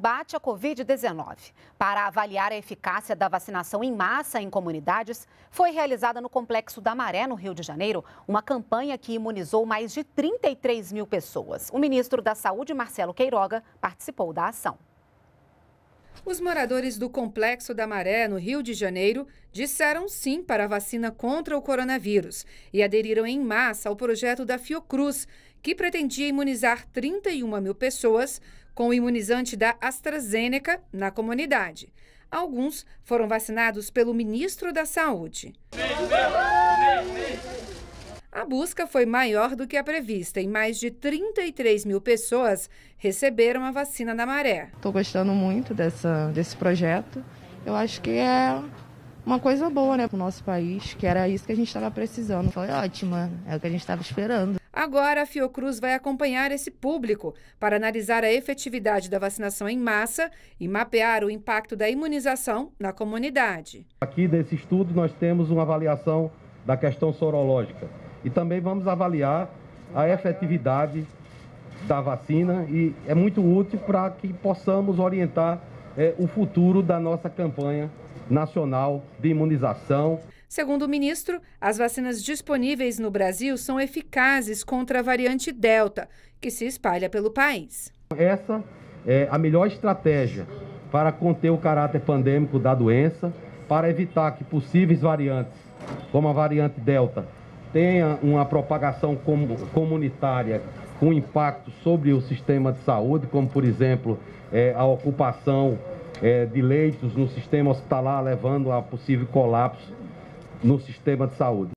combate à Covid-19. Para avaliar a eficácia da vacinação em massa em comunidades, foi realizada no Complexo da Maré, no Rio de Janeiro, uma campanha que imunizou mais de 33 mil pessoas. O ministro da Saúde, Marcelo Queiroga, participou da ação. Os moradores do Complexo da Maré, no Rio de Janeiro, disseram sim para a vacina contra o coronavírus e aderiram em massa ao projeto da Fiocruz, que pretendia imunizar 31 mil pessoas com o imunizante da AstraZeneca na comunidade. Alguns foram vacinados pelo ministro da Saúde. Sim, sim, sim. A busca foi maior do que a prevista e mais de 33 mil pessoas receberam a vacina da maré. Estou gostando muito dessa, desse projeto. Eu acho que é uma coisa boa né, para o nosso país, que era isso que a gente estava precisando. Foi ótima, é o que a gente estava esperando. Agora, a Fiocruz vai acompanhar esse público para analisar a efetividade da vacinação em massa e mapear o impacto da imunização na comunidade. Aqui desse estudo, nós temos uma avaliação da questão sorológica. E também vamos avaliar a efetividade da vacina e é muito útil para que possamos orientar é, o futuro da nossa campanha nacional de imunização. Segundo o ministro, as vacinas disponíveis no Brasil são eficazes contra a variante Delta, que se espalha pelo país. Essa é a melhor estratégia para conter o caráter pandêmico da doença, para evitar que possíveis variantes, como a variante Delta, tenha uma propagação comunitária com impacto sobre o sistema de saúde, como, por exemplo, é, a ocupação é, de leitos no sistema hospitalar, levando a possível colapso no sistema de saúde.